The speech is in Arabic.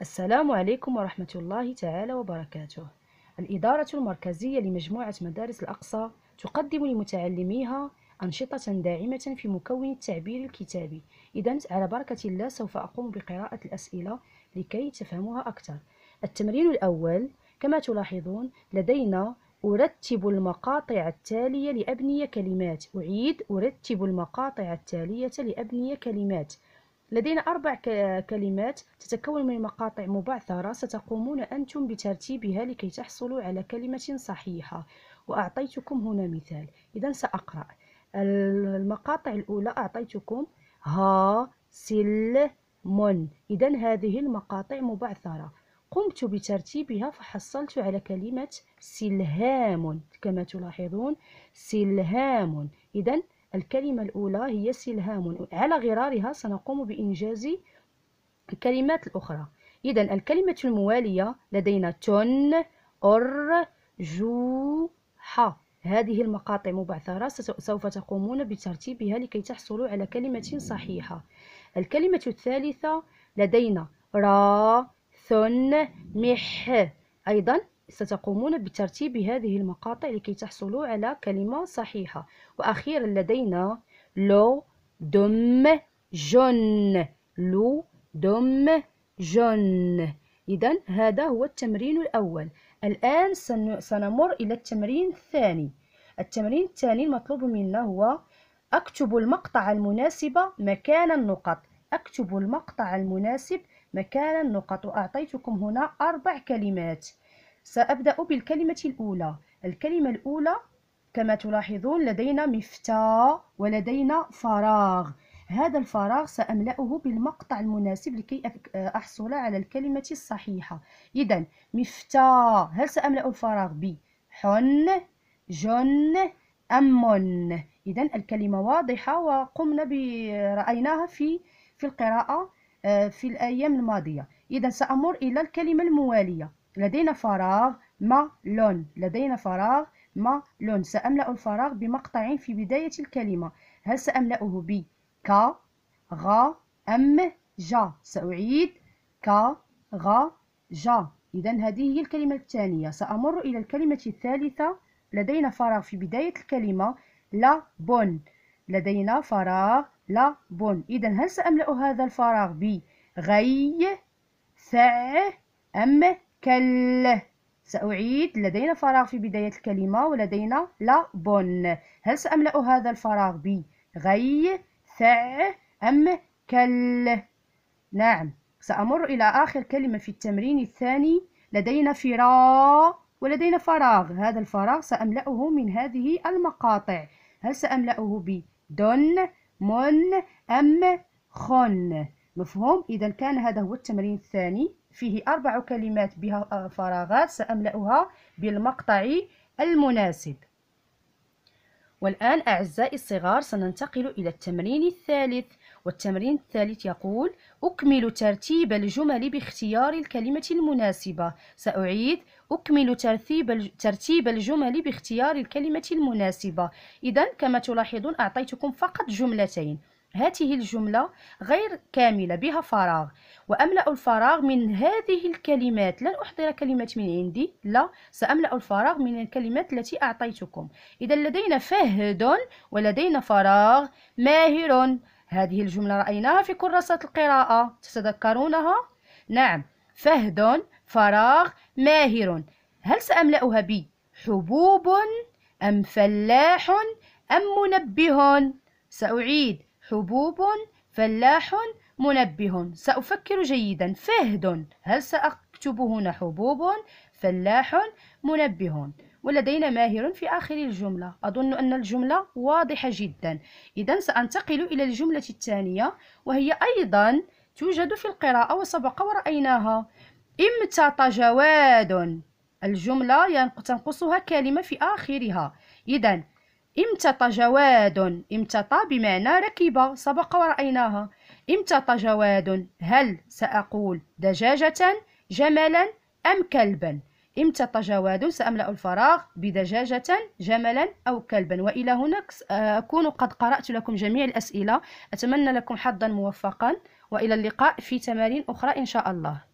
السلام عليكم ورحمة الله تعالى وبركاته الإدارة المركزية لمجموعة مدارس الأقصى تقدم لمتعلميها أنشطة داعمة في مكون التعبير الكتابي إذا على بركة الله سوف أقوم بقراءة الأسئلة لكي تفهموها أكثر التمرين الأول كما تلاحظون لدينا أرتب المقاطع التالية لأبنية كلمات أعيد أرتب المقاطع التالية لأبنية كلمات لدينا أربع كلمات تتكون من مقاطع مبعثرة ستقومون أنتم بترتيبها لكي تحصلوا على كلمة صحيحة وأعطيتكم هنا مثال إذا سأقرأ المقاطع الأولى أعطيتكم ها سل من إذا هذه المقاطع مبعثرة قمت بترتيبها فحصلت على كلمة سلهام كما تلاحظون سلهام إذا الكلمة الأولى هي سلهام على غرارها سنقوم بإنجاز الكلمات الأخرى إذا الكلمة الموالية لدينا تن أر جو ح هذه المقاطع مبعثرة سوف تقومون بترتيبها لكي تحصلوا على كلمة صحيحة الكلمة الثالثة لدينا را ثن مح أيضا ستقومون بترتيب هذه المقاطع لكي تحصلوا على كلمة صحيحة وأخيرا لدينا لو دم جن لو دم جن إذا هذا هو التمرين الأول الآن سنمر إلى التمرين الثاني التمرين الثاني المطلوب منا هو أكتب المقطع المناسب مكان النقط أكتب المقطع المناسب مكان النقط وأعطيتكم هنا أربع كلمات سأبدأ بالكلمة الأولى الكلمة الأولى كما تلاحظون لدينا مفتاح ولدينا فراغ هذا الفراغ سأملأه بالمقطع المناسب لكي أحصل على الكلمة الصحيحة إذا مفتاح هل سأملأ الفراغ بحن جن أم إذا الكلمة واضحة وقمنا برأيناها في في القراءة آه، في الأيام الماضية إذا سأمر إلى الكلمة الموالية لدينا فراغ لون لدينا فراغ لون سأملأ الفراغ بمقطع في بداية الكلمة هل سأملأه ب ك غ أم جا سأعيد ك غ جا إذا هذه هي الكلمة الثانية سأمر إلى الكلمة الثالثة لدينا فراغ في بداية الكلمة لا بون لدينا فراغ لا بون إذا هل سأملأ هذا الفراغ بغي ثع أم كل سأعيد لدينا فراغ في بداية الكلمة ولدينا لا بون هل سأملأ هذا الفراغ بغي ثع أم كل نعم سأمر إلى آخر كلمة في التمرين الثاني لدينا فراء ولدينا فراغ هذا الفراغ سأملأه من هذه المقاطع هل سأملأه بدون من أم خن مفهوم إذا كان هذا هو التمرين الثاني فيه أربع كلمات بها آه، فراغات سأملأها بالمقطع المناسب والآن أعزائي الصغار سننتقل إلى التمرين الثالث والتمرين الثالث يقول أكمل ترتيب الجمل باختيار الكلمة المناسبة سأعيد أكمل ترتيب ترتيب الجمل باختيار الكلمة المناسبة إذا كما تلاحظون أعطيتكم فقط جملتين هذه الجملة غير كاملة بها فراغ وأملأ الفراغ من هذه الكلمات لن أحضر كلمات من عندي لا سأملأ الفراغ من الكلمات التي أعطيتكم إذا لدينا فهد ولدينا فراغ ماهر هذه الجملة رأيناها في كراسة القراءة تتذكرونها؟ نعم فهد فراغ ماهر هل سأملأها بحبوب أم فلاح أم منبه؟ سأعيد حبوب فلاح منبه سأفكر جيدا فهد هل سأكتب هنا حبوب فلاح منبه ولدينا ماهر في آخر الجملة أظن أن الجملة واضحة جدا إذا سأنتقل إلى الجملة الثانية وهي أيضا توجد في القراءة وسبق ورأيناها امتط جواد الجملة تنقصها كلمة في آخرها إذا امتط جواد امتط بمعنى ركب سبق ورأيناها امتط جواد هل سأقول دجاجة جملا أم كلبا امتط جواد سأملأ الفراغ بدجاجة جملا أو كلبا وإلى هنا آه، أكون قد قرأت لكم جميع الأسئلة أتمنى لكم حظا موفقا وإلى اللقاء في تمارين أخرى إن شاء الله